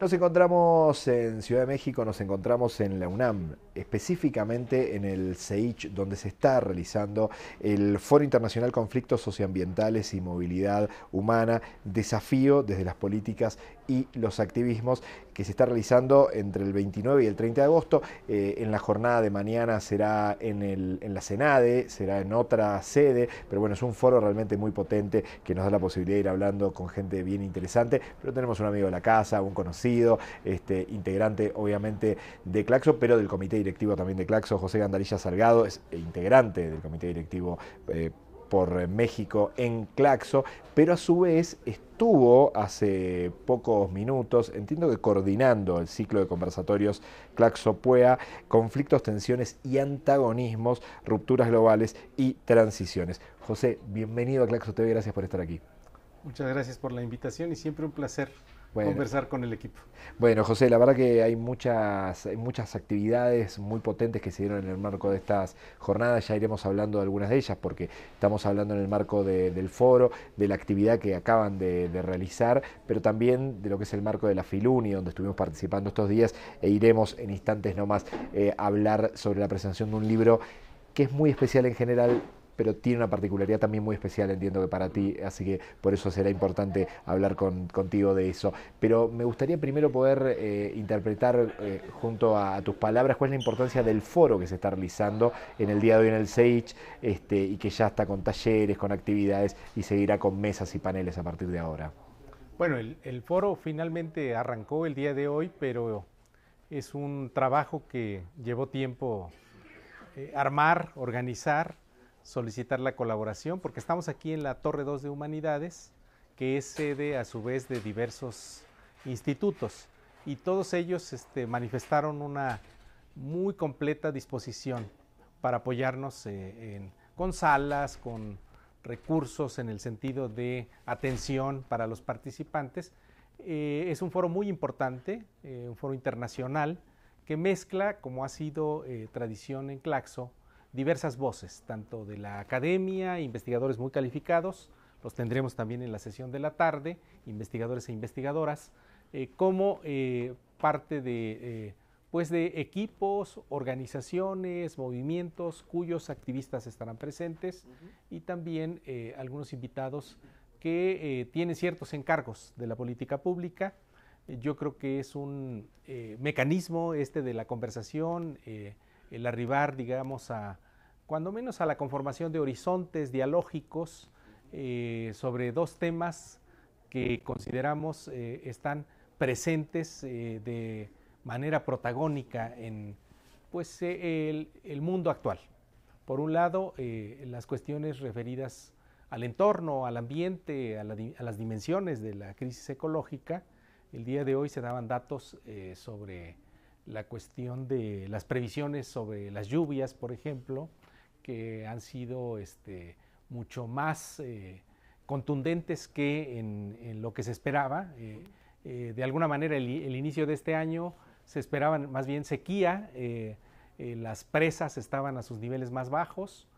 Nos encontramos en Ciudad de México, nos encontramos en la UNAM, específicamente en el CEICH, donde se está realizando el Foro Internacional Conflictos Socioambientales y Movilidad Humana, desafío desde las políticas y los activismos, que se está realizando entre el 29 y el 30 de agosto. Eh, en la jornada de mañana será en, en la Senade, será en otra sede, pero bueno, es un foro realmente muy potente que nos da la posibilidad de ir hablando con gente bien interesante, pero tenemos un amigo de la casa, un conocido, este, integrante obviamente de Claxo, pero del comité directivo también de Claxo, José Gandarilla Salgado, es integrante del comité directivo. Eh, por México en Claxo, pero a su vez estuvo hace pocos minutos, entiendo que coordinando el ciclo de conversatorios Claxo-Puea, conflictos, tensiones y antagonismos, rupturas globales y transiciones. José, bienvenido a Claxo TV, gracias por estar aquí. Muchas gracias por la invitación y siempre un placer conversar con el equipo. Bueno, José, la verdad que hay muchas, muchas actividades muy potentes que se dieron en el marco de estas jornadas. Ya iremos hablando de algunas de ellas, porque estamos hablando en el marco del foro, de la actividad que acaban de, realizar, pero también de lo que es el marco de la Filuni, donde estuvimos participando estos días, e iremos en instantes nomás eh, hablar sobre la presentación de un libro que es muy especial en general pero tiene una particularidad también muy especial, entiendo que para ti, así que por eso será importante hablar contigo de eso. Pero me gustaría primero poder eh, interpretar eh, junto a, tus palabras cuál es la importancia del foro que se está realizando en el día de hoy en el Sage este, y que ya está con talleres, con actividades y seguirá con mesas y paneles a partir de ahora. Bueno, el, foro finalmente arrancó el día de hoy, pero es un trabajo que llevó tiempo eh, armar, organizar solicitar la colaboración, porque estamos aquí en la Torre 2 de Humanidades, que es sede a su vez de diversos institutos, y todos ellos este, manifestaron una muy completa disposición para apoyarnos eh, con salas, con recursos en el sentido de atención para los participantes. Eh, es un foro muy importante, eh, un foro internacional, que mezcla, como ha sido tradición en Claxo, diversas voces, tanto de la academia, investigadores muy calificados, los tendremos también en la sesión de la tarde, investigadores e investigadoras, eh, como eh, parte de, eh, pues de equipos, organizaciones, movimientos cuyos activistas estarán presentes y también algunos invitados que tienen ciertos encargos de la política pública. Yo creo que es un mecanismo este de la conversación el arribar, digamos, a cuando menos a la conformación de horizontes dialógicos eh, sobre dos temas que consideramos eh, están presentes eh, de manera protagónica en pues, el, el, mundo actual. Por un lado, las cuestiones referidas al entorno, al ambiente, a, las dimensiones de la crisis ecológica. El día de hoy se daban datos sobre la cuestión de las previsiones sobre las lluvias, por ejemplo, que han sido este, mucho más eh, contundentes que en, lo que se esperaba. Eh, eh, de alguna manera, el, inicio de este año se esperaba más bien sequía, las presas estaban a sus niveles más bajos,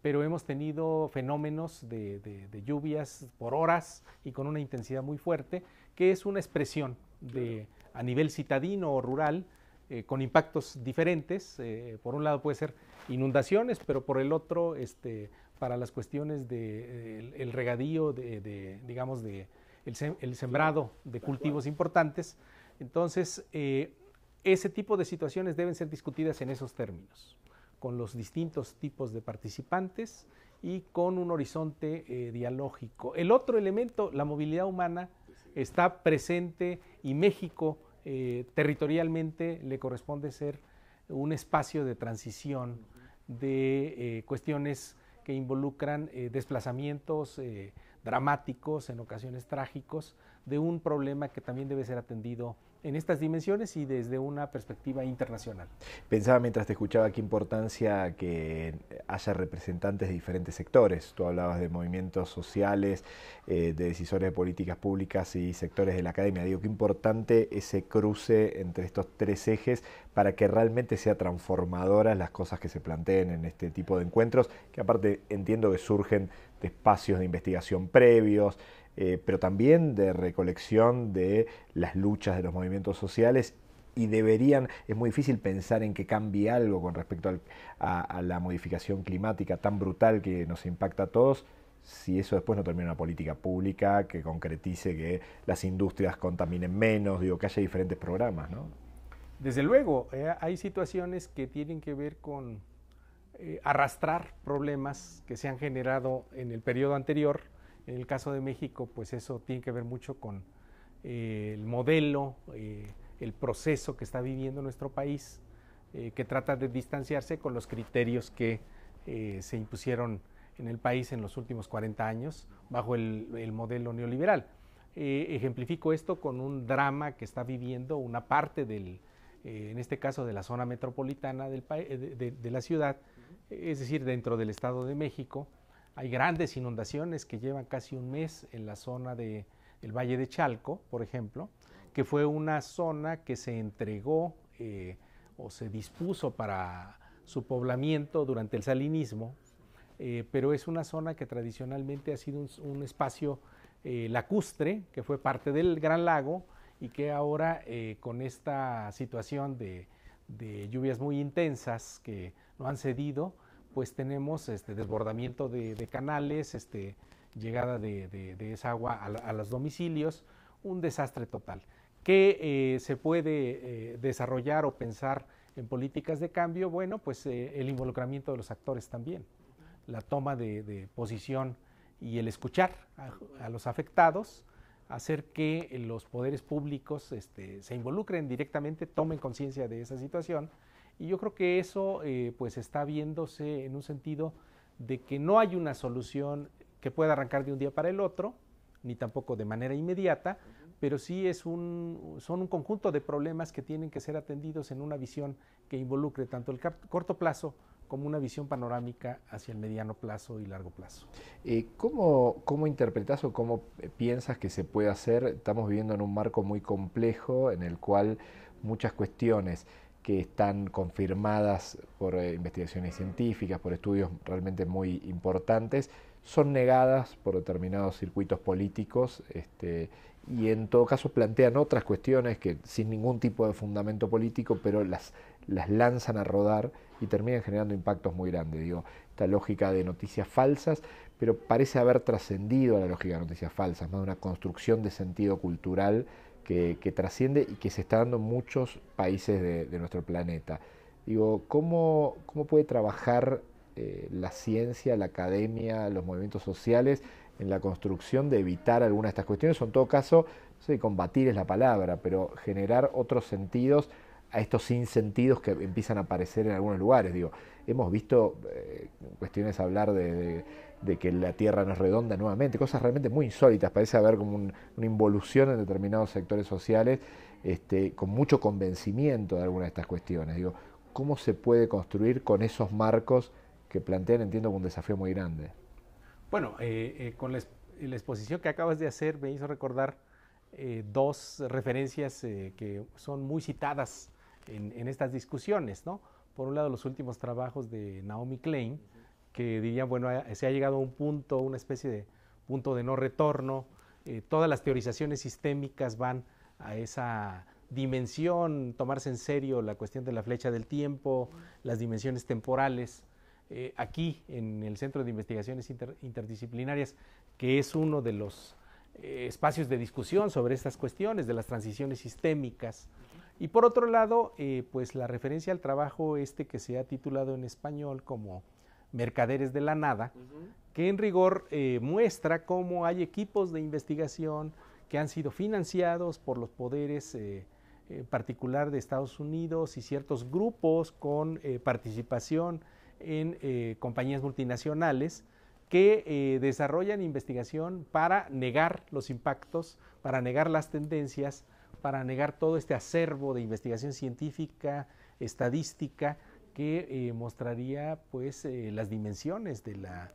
pero hemos tenido fenómenos de, de, lluvias por horas y con una intensidad muy fuerte, que es una expresión de, a nivel citadino o rural eh, con impactos diferentes. Eh, por un lado puede ser inundaciones, pero por el otro, este, para las cuestiones de eh, el, regadío, de, digamos, de el, sembrado de cultivos importantes. Entonces, ese tipo de situaciones deben ser discutidas en esos términos, con los distintos tipos de participantes y con un horizonte dialógico. El otro elemento, la movilidad humana, está presente y México eh, territorialmente le corresponde ser un espacio de transición de eh, cuestiones que involucran eh, desplazamientos dramáticos, en ocasiones trágicos, de un problema que también debe ser atendido en estas dimensiones y desde una perspectiva internacional. Pensaba mientras te escuchaba qué importancia que haya representantes de diferentes sectores. Tú hablabas de movimientos sociales, eh, de decisores de políticas públicas y sectores de la academia. Digo, qué importante ese cruce entre estos tres ejes para que realmente sea transformadoras las cosas que se planteen en este tipo de encuentros, que aparte entiendo que surgen de espacios de investigación previos, eh, pero también de recolección de las luchas de los movimientos sociales y deberían, es muy difícil pensar en que cambie algo con respecto a, la modificación climática tan brutal que nos impacta a todos, si eso después no termina una política pública que concretice que las industrias contaminen menos, digo, que haya diferentes programas, ¿no? Desde luego, eh, hay situaciones que tienen que ver con eh, arrastrar problemas que se han generado en el periodo anterior en el caso de México, pues eso tiene que ver mucho con eh, el modelo, eh, el proceso que está viviendo nuestro país, eh, que trata de distanciarse con los criterios que se impusieron en el país en los últimos 40 años bajo el, modelo neoliberal. ejemplifico esto con un drama que está viviendo una parte del, en este caso de la zona metropolitana de la ciudad, es decir, dentro del Estado de México, hay grandes inundaciones que llevan casi un mes en la zona del el Valle de Chalco, por ejemplo, que fue una zona que se entregó eh, o se dispuso para su poblamiento durante el salinismo, eh, pero es una zona que tradicionalmente ha sido un, espacio eh, lacustre, que fue parte del Gran Lago y que ahora con esta situación de lluvias muy intensas que no han cedido, pues tenemos este desbordamiento de, canales, este, llegada de, de, esa agua a, los domicilios, un desastre total. ¿Qué eh, se puede eh, desarrollar o pensar en políticas de cambio? Bueno, pues eh, el involucramiento de los actores también, la toma de, posición y el escuchar a, los afectados, hacer que los poderes públicos este, se involucren directamente, tomen conciencia de esa situación y yo creo que eso eh, pues está viéndose en un sentido de que no hay una solución que pueda arrancar de un día para el otro, ni tampoco de manera inmediata, pero sí es un, son un conjunto de problemas que tienen que ser atendidos en una visión que involucre tanto el corto plazo como una visión panorámica hacia el mediano plazo y largo plazo. Eh, ¿Cómo interpretas o cómo piensas que se puede hacer? Estamos viviendo en un marco muy complejo en el cual muchas cuestiones que están confirmadas por eh, investigaciones científicas, por estudios realmente muy importantes, son negadas por determinados circuitos políticos este, y en todo caso plantean otras cuestiones que sin ningún tipo de fundamento político, pero las, las lanzan a rodar y terminan generando impactos muy grandes. Digo, esta lógica de noticias falsas, pero parece haber trascendido a la lógica de noticias falsas, más una construcción de sentido cultural que, trasciende y que se está dando en muchos países de, nuestro planeta. Digo, ¿cómo, puede trabajar eh, la ciencia, la academia, los movimientos sociales en la construcción de evitar alguna de estas cuestiones? O en todo caso, no sé, combatir es la palabra, pero generar otros sentidos a estos sinsentidos que empiezan a aparecer en algunos lugares. Digo, hemos visto eh, cuestiones hablar de de que la Tierra no es redonda nuevamente, cosas realmente muy insólitas, parece haber como una involución en determinados sectores sociales, este, con mucho convencimiento de algunas de estas cuestiones. Digo, ¿cómo se puede construir con esos marcos que plantean, entiendo, un desafío muy grande? Bueno, eh, eh, con la, exposición que acabas de hacer me hizo recordar eh, dos referencias que son muy citadas en, estas discusiones, Por un lado, los últimos trabajos de Naomi Klein, que dirían, bueno, se ha llegado a un punto, una especie de punto de no retorno. Eh, todas las teorizaciones sistémicas van a esa dimensión, tomarse en serio la cuestión de la flecha del tiempo, las dimensiones temporales. Eh, aquí, en el Centro de Investigaciones Interdisciplinarias, que es uno de los eh, espacios de discusión sobre estas cuestiones, de las transiciones sistémicas. Y por otro lado, pues la referencia al trabajo este que se ha titulado en español como Mercaderes de la Nada, que en rigor eh, muestra cómo hay equipos de investigación que han sido financiados por los poderes eh, eh particular de Estados Unidos y ciertos grupos con eh, participación en compañías multinacionales que desarrollan investigación para negar los impactos, para negar las tendencias, para negar todo este acervo de investigación científica, estadística, que eh, mostraría pues eh, las dimensiones de la,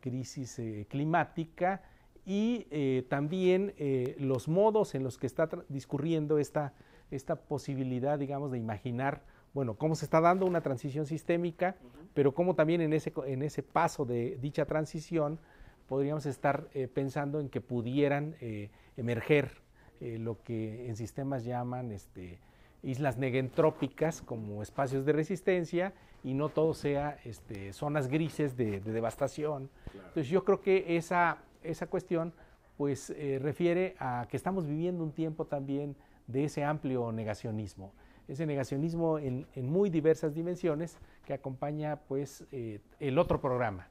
crisis eh, climática y también los modos en los que está discurriendo esta, esta posibilidad, digamos, de imaginar, bueno, cómo se está dando una transición sistémica, pero cómo también en ese, en ese paso de dicha transición podríamos estar pensando en que pudieran emerger lo que en sistemas llaman este, islas negentrópicas como espacios de resistencia y no todo sea este, zonas grises de, devastación. Entonces yo creo que esa, esa cuestión pues eh, refiere a que estamos viviendo un tiempo también de ese amplio negacionismo, ese negacionismo en, muy diversas dimensiones que acompaña pues eh, el otro programa,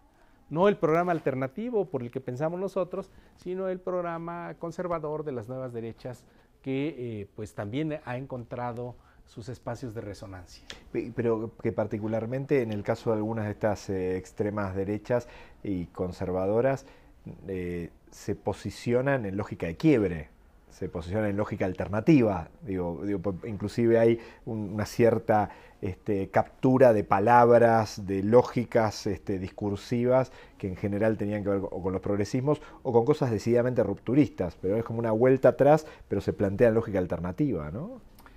no el programa alternativo por el que pensamos nosotros, sino el programa conservador de las nuevas derechas que eh, pues también ha encontrado sus espacios de resonancia. Pero que particularmente en el caso de algunas de estas eh, extremas derechas y conservadoras eh, se posicionan en lógica de quiebre se posiciona en lógica alternativa. Digo, inclusive hay una cierta este, captura de palabras, de lógicas este, discursivas que en general tenían que ver con los progresismos o con cosas decididamente rupturistas, pero es como una vuelta atrás, pero se plantea en lógica alternativa,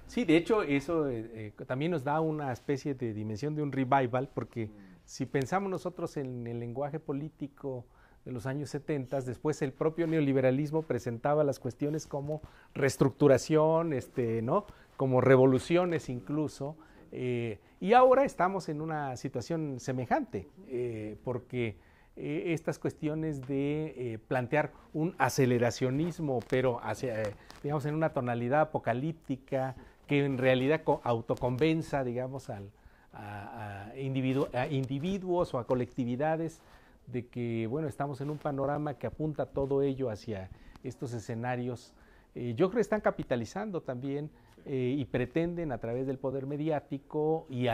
Sí, de hecho eso eh, eh, también nos da una especie de dimensión de un revival, porque si pensamos nosotros en el lenguaje político de los años 70, después el propio neoliberalismo presentaba las cuestiones como reestructuración, este, ¿no? como revoluciones incluso, eh, y ahora estamos en una situación semejante, eh, porque eh, estas cuestiones de plantear un aceleracionismo, pero hacia, digamos, en una tonalidad apocalíptica, que en realidad autoconvenza, digamos, al, a individuos o a colectividades de que, bueno, estamos en un panorama que apunta todo ello hacia estos escenarios. Eh, yo creo que están capitalizando también eh, y pretenden a través del poder mediático y,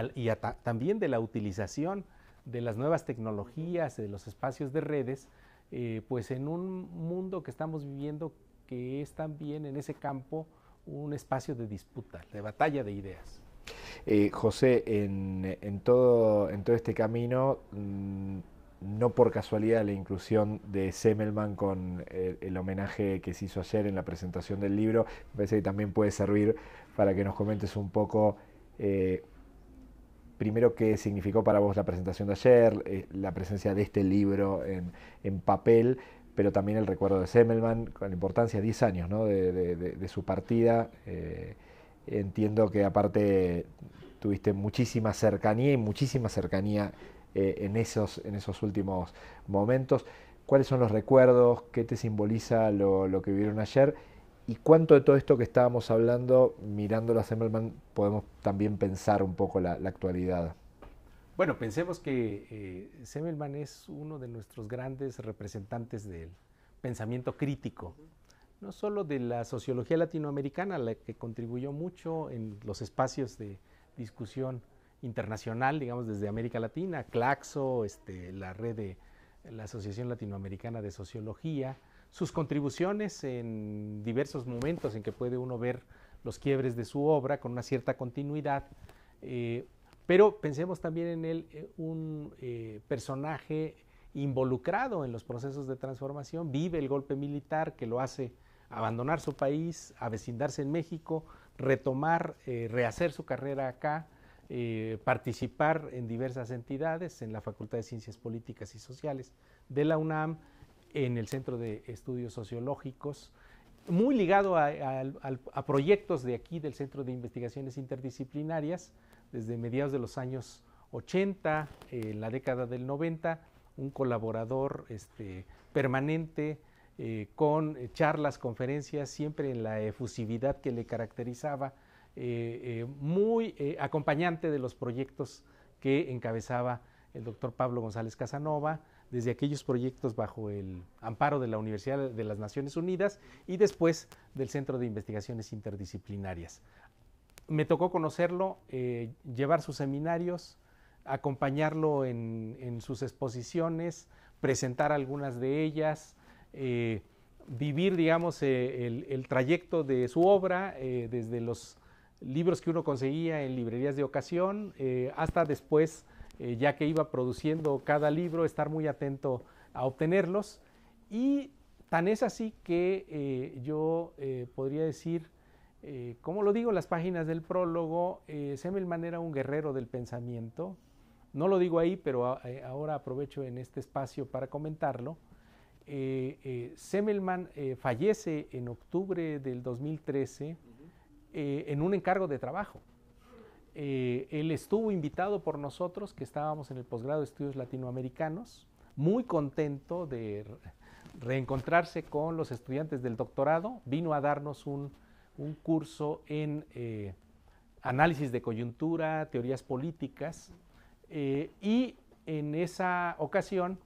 también de la utilización de las nuevas tecnologías, de los espacios de redes, eh, pues en un mundo que estamos viviendo que es también en ese campo un espacio de disputa, de batalla de ideas. José, en, todo, en todo este camino, mm, no por casualidad la inclusión de Semmelman con eh, el, homenaje que se hizo ayer en la presentación del libro, me parece que también puede servir para que nos comentes un poco, eh, primero, qué significó para vos la presentación de ayer, eh, la presencia de este libro en, papel, pero también el recuerdo de Semmelman, con la importancia, 10 años ¿no? de, su partida. entiendo que aparte tuviste muchísima cercanía y muchísima cercanía eh, en, esos, en esos últimos momentos. ¿Cuáles son los recuerdos? ¿Qué te simboliza lo, que vivieron ayer? ¿Y cuánto de todo esto que estábamos hablando, mirándolo a Semmelman, podemos también pensar un poco la, actualidad? Bueno, pensemos que eh, es uno de nuestros grandes representantes del pensamiento crítico, no solo de la sociología latinoamericana, la que contribuyó mucho en los espacios de discusión internacional, digamos, desde América Latina, Claxo, este, la red de la Asociación Latinoamericana de Sociología, sus contribuciones en diversos momentos en que puede uno ver los quiebres de su obra con una cierta continuidad. Eh, pero pensemos también en él eh, un eh, personaje involucrado en los procesos de transformación, vive el golpe militar que lo hace abandonar su país, avecindarse en México, retomar, rehacer su carrera acá, eh, participar en diversas entidades, en la Facultad de Ciencias Políticas y Sociales de la UNAM, en el Centro de Estudios Sociológicos, muy ligado a, proyectos de aquí del Centro de Investigaciones Interdisciplinarias, desde mediados de los años 80, en la década del 90, un colaborador este, permanente eh, con charlas, conferencias, siempre en la efusividad que le caracterizaba eh, eh, muy eh, acompañante de los proyectos que encabezaba el doctor Pablo González Casanova, desde aquellos proyectos bajo el amparo de la Universidad de las Naciones Unidas y después del Centro de Investigaciones Interdisciplinarias. Me tocó conocerlo, llevar sus seminarios, acompañarlo en, sus exposiciones, presentar algunas de ellas, vivir, digamos, el, trayecto de su obra desde los libros que uno conseguía en librerías de ocasión, eh, hasta después, eh, ya que iba produciendo cada libro, estar muy atento a obtenerlos. Y tan es así que eh, yo podría decir, como lo digo en las páginas del prólogo, Semmelman era un guerrero del pensamiento. No lo digo ahí, pero ahora aprovecho en este espacio para comentarlo. Semmelman fallece en octubre del 2013 eh, en un encargo de trabajo. Eh, él estuvo invitado por nosotros, que estábamos en el posgrado de estudios latinoamericanos, muy contento de reencontrarse con los estudiantes del doctorado, vino a darnos un, curso en eh, análisis de coyuntura, teorías políticas, y en esa ocasión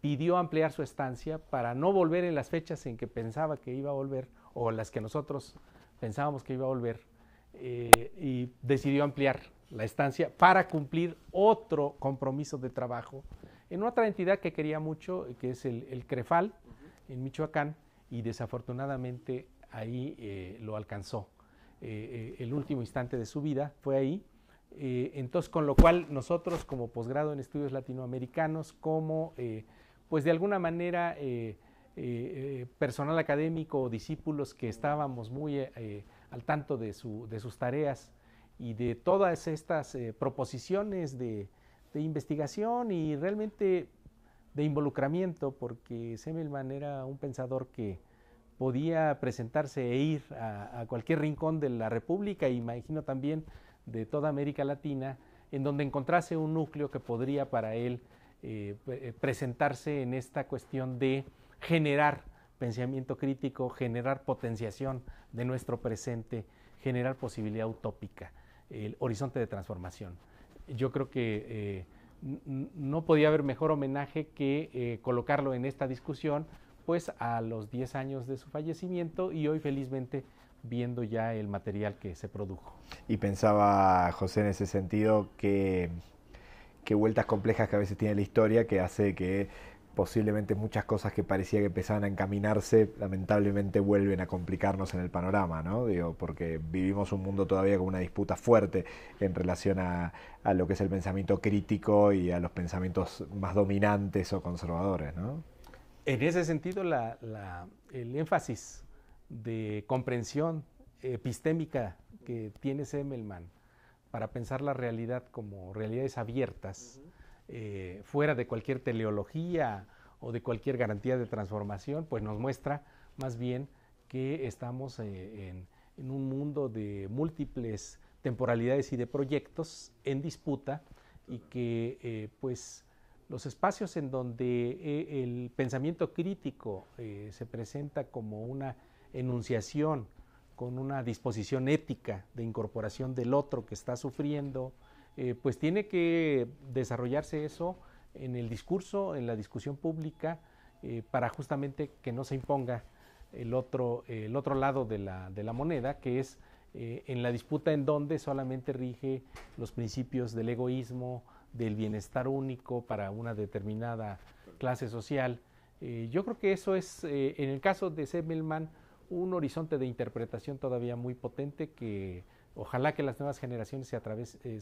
pidió ampliar su estancia para no volver en las fechas en que pensaba que iba a volver o las que nosotros pensábamos que iba a volver eh, y decidió ampliar la estancia para cumplir otro compromiso de trabajo en otra entidad que quería mucho, que es el, CREFAL, en Michoacán, y desafortunadamente ahí eh, lo alcanzó. Eh, el último instante de su vida fue ahí. entonces, con lo cual nosotros como posgrado en estudios latinoamericanos, como pues de alguna manera eh, eh, personal académico o discípulos que estábamos muy eh, al tanto de, sus tareas y de todas estas proposiciones de, investigación y realmente de involucramiento, porque Semmelman era un pensador que podía presentarse e ir a, cualquier rincón de la República, y imagino también de toda América Latina, en donde encontrase un núcleo que podría para él presentarse en esta cuestión de generar pensamiento crítico, generar potenciación de nuestro presente, generar posibilidad utópica, el horizonte de transformación. Yo creo que eh, no podía haber mejor homenaje que eh, colocarlo en esta discusión, pues a los 10 años de su fallecimiento y hoy felizmente viendo ya el material que se produjo. Y pensaba José en ese sentido que, que vueltas complejas que a veces tiene la historia que hace que posiblemente muchas cosas que parecía que empezaban a encaminarse, lamentablemente vuelven a complicarnos en el panorama, ¿no? Digo, porque vivimos un mundo todavía con una disputa fuerte en relación a, lo que es el pensamiento crítico y a los pensamientos más dominantes o conservadores, En ese sentido, el énfasis de comprensión epistémica que tiene Semelman para pensar la realidad como realidades abiertas, eh, fuera de cualquier teleología o de cualquier garantía de transformación, pues nos muestra más bien que estamos eh, en, un mundo de múltiples temporalidades y de proyectos en disputa y que eh, pues los espacios en donde el pensamiento crítico se presenta como una enunciación con una disposición ética de incorporación del otro que está sufriendo, eh, pues tiene que desarrollarse eso en el discurso, en la discusión pública, eh, para justamente que no se imponga el otro, el otro lado de la, de la moneda, que es eh, en la disputa en donde solamente rige los principios del egoísmo, del bienestar único para una determinada clase social. yo creo que eso es, en el caso de Semmelman, un horizonte de interpretación todavía muy potente que Ojalá que las nuevas generaciones se, a eh,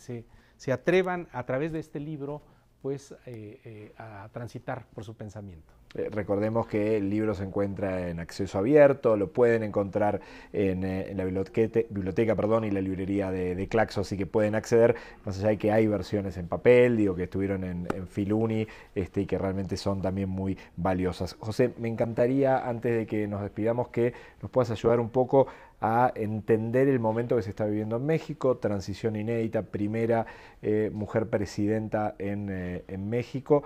se, atrevan a través de este libro pues eh, eh, a transitar por su pensamiento. recordemos que el libro se encuentra en acceso abierto, lo pueden encontrar en, la biblioteca, biblioteca perdón, y la librería de, Claxo, así que pueden acceder, más allá de que hay versiones en papel, digo que estuvieron en, en, Filuni este, y que realmente son también muy valiosas. José, me encantaría, antes de que nos despidamos, que nos puedas ayudar un poco a entender el momento que se está viviendo en México, transición inédita, primera eh, mujer presidenta eh, en, México,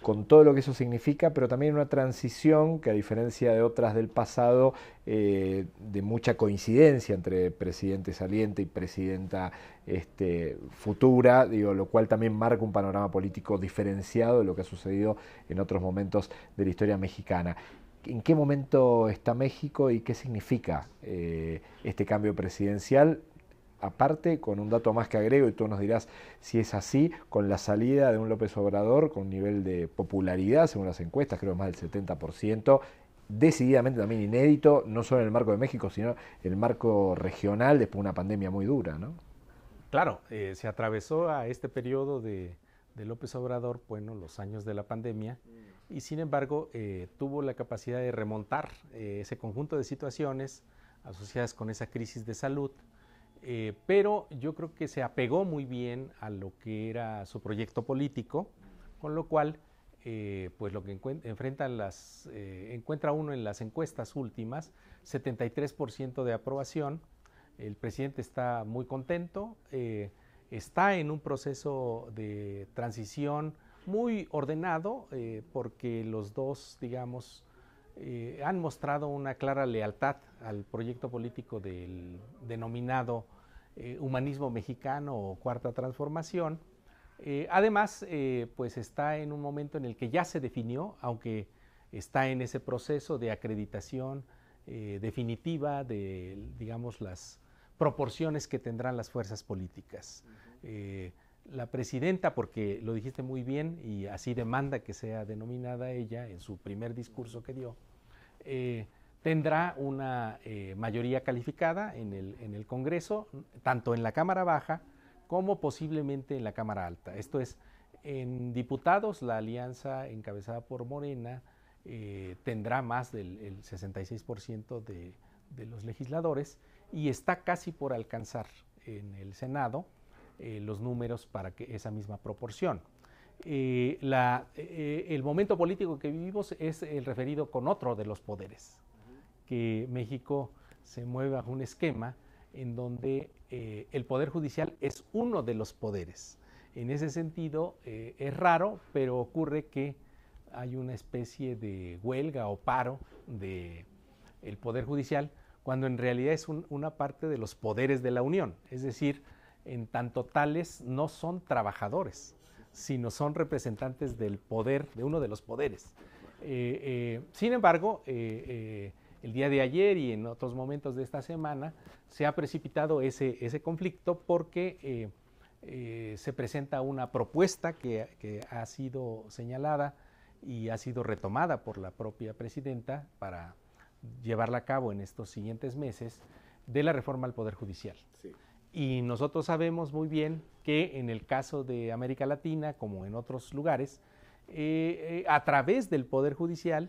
con todo lo que eso significa, pero también una transición que a diferencia de otras del pasado, eh, de mucha coincidencia entre presidente saliente y presidenta este, futura, digo, lo cual también marca un panorama político diferenciado de lo que ha sucedido en otros momentos de la historia mexicana en qué momento está México y qué significa eh, este cambio presidencial. Aparte, con un dato más que agrego, y tú nos dirás si es así, con la salida de un López Obrador con un nivel de popularidad, según las encuestas, creo más del 70%, decididamente también inédito, no solo en el marco de México, sino en el marco regional, después de una pandemia muy dura, ¿no? Claro, eh, se atravesó a este periodo de López Obrador, bueno, los años de la pandemia, y sin embargo eh, tuvo la capacidad de remontar eh, ese conjunto de situaciones asociadas con esa crisis de salud, eh, pero yo creo que se apegó muy bien a lo que era su proyecto político, con lo cual, pues lo que las, encuentra uno en las encuestas últimas, 73% de aprobación, el presidente está muy contento, está en un proceso de transición, muy ordenado eh, porque los dos, digamos, eh, han mostrado una clara lealtad al proyecto político del denominado eh, humanismo mexicano o cuarta transformación. además, pues está en un momento en el que ya se definió, aunque está en ese proceso de acreditación definitiva de, digamos, las proporciones que tendrán las fuerzas políticas la presidenta, porque lo dijiste muy bien y así demanda que sea denominada ella en su primer discurso que dio, eh, tendrá una eh, mayoría calificada en el, Congreso, tanto en la Cámara Baja como posiblemente en la Cámara Alta. Esto es, en diputados la alianza encabezada por Morena eh, tendrá más del 66% de los legisladores y está casi por alcanzar en el Senado eh, los números para que esa misma proporción. Eh, eh, el momento político que vivimos es el referido con otro de los poderes, que México se mueve bajo un esquema en donde el poder judicial es uno de los poderes. En ese sentido, es raro, pero ocurre que hay una especie de huelga o paro de el poder judicial, cuando en realidad es una parte de los poderes de la Unión. Es decir, en tanto tales no son trabajadores, sino son representantes del poder, de uno de los poderes. Eh, eh, sin embargo, eh, el día de ayer y en otros momentos de esta semana se ha precipitado ese, conflicto porque se presenta una propuesta que, que, ha sido señalada y ha sido retomada por la propia presidenta para llevarla a cabo en estos siguientes meses de la reforma al Poder Judicial. Sí. Y nosotros sabemos muy bien que en el caso de América Latina, como en otros lugares, eh, eh, a través del Poder Judicial,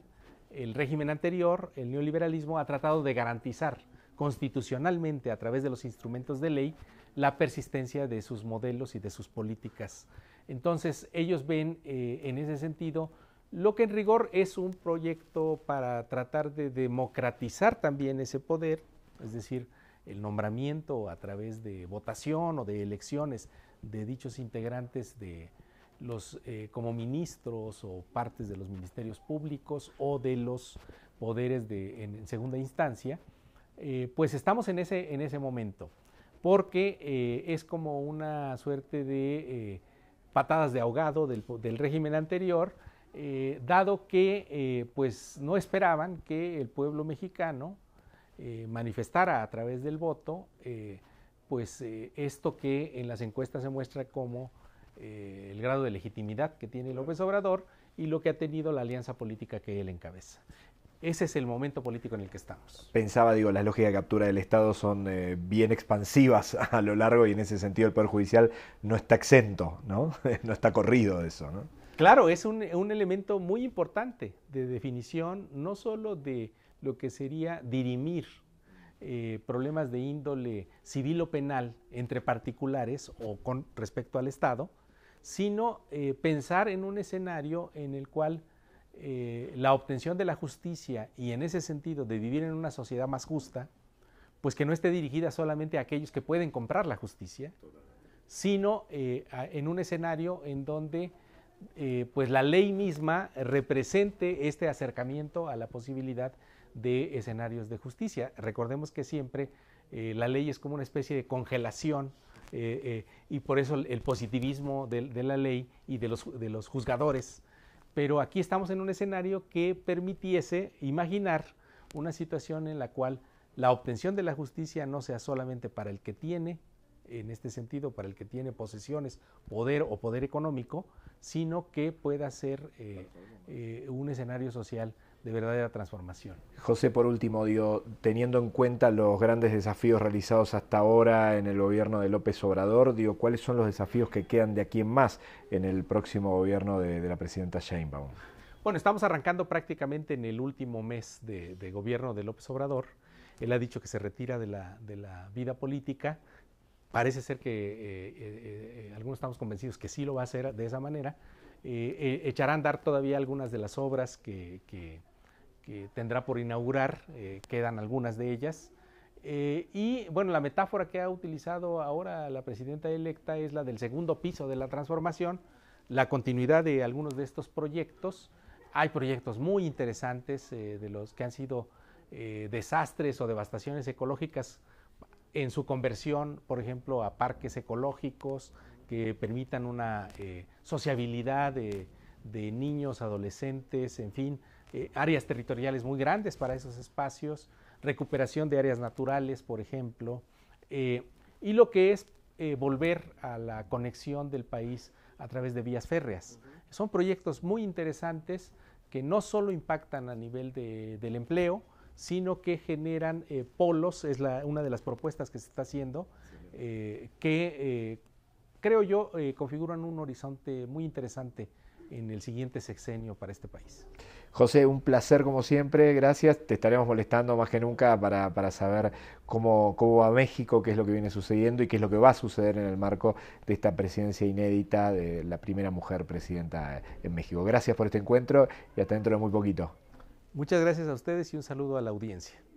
el régimen anterior, el neoliberalismo, ha tratado de garantizar constitucionalmente, a través de los instrumentos de ley, la persistencia de sus modelos y de sus políticas. Entonces, ellos ven eh, en ese sentido lo que en rigor es un proyecto para tratar de democratizar también ese poder, es decir, el nombramiento a través de votación o de elecciones de dichos integrantes de los eh, como ministros o partes de los ministerios públicos o de los poderes de, en, segunda instancia, eh, pues estamos en ese, en ese momento, porque eh, es como una suerte de patadas de ahogado del, del régimen anterior, dado que pues no esperaban que el pueblo mexicano eh, manifestara a través del voto, eh, pues eh, esto que en las encuestas se muestra como el grado de legitimidad que tiene López Obrador y lo que ha tenido la alianza política que él encabeza. Ese es el momento político en el que estamos. Pensaba, digo, las lógicas de captura del Estado son bien expansivas a lo largo y en ese sentido el Poder Judicial no está exento, ¿no? no está corrido de eso, ¿no? Claro, es un, un, elemento muy importante de definición, no solo de lo que sería dirimir eh, problemas de índole civil o penal entre particulares o con respecto al Estado, sino eh, pensar en un escenario en el cual eh, la obtención de la justicia y en ese sentido de vivir en una sociedad más justa, pues que no esté dirigida solamente a aquellos que pueden comprar la justicia, sino en un escenario en donde pues la ley misma represente este acercamiento a la posibilidad de de escenarios de justicia. Recordemos que siempre eh, la ley es como una especie de congelación eh, eh, y por eso el, positivismo de, la ley y de los, juzgadores. Pero aquí estamos en un escenario que permitiese imaginar una situación en la cual la obtención de la justicia no sea solamente para el que tiene, en este sentido, para el que tiene posesiones, poder o poder económico, sino que pueda ser un escenario social de verdadera transformación. José, por último, dio teniendo en cuenta los grandes desafíos realizados hasta ahora en el gobierno de López Obrador, ¿cuáles son los desafíos que quedan de aquí en más en el próximo gobierno de, la presidenta Sheinbaum? Bueno, estamos arrancando prácticamente en el último mes de, gobierno de López Obrador. Él ha dicho que se retira de la, vida política. Parece ser que eh, eh, eh, algunos estamos convencidos que sí lo va a hacer de esa manera. echarán dar todavía algunas de las obras que, que tendrá por inaugurar, eh, quedan algunas de ellas. Eh, y bueno, la metáfora que ha utilizado ahora la presidenta electa es la del segundo piso de la transformación, la continuidad de algunos de estos proyectos. Hay proyectos muy interesantes eh, de los que han sido desastres o devastaciones ecológicas en su conversión, por ejemplo, a parques ecológicos que permitan una sociabilidad de niños, adolescentes, en fin, eh, áreas territoriales muy grandes para esos espacios, recuperación de áreas naturales, por ejemplo, eh, y lo que es eh, volver a la conexión del país a través de vías férreas. Son proyectos muy interesantes que no solo impactan a nivel del empleo, sino que generan polos, es una de las propuestas que se está haciendo, que creo yo configuran un horizonte muy interesante en el siguiente sexenio para este país. José, un placer como siempre, gracias. Te estaremos molestando más que nunca para, saber cómo, cómo, va México, qué es lo que viene sucediendo y qué es lo que va a suceder en el marco de esta presidencia inédita de la primera mujer presidenta en México. Gracias por este encuentro y hasta dentro de muy poquito. Muchas gracias a ustedes y un saludo a la audiencia.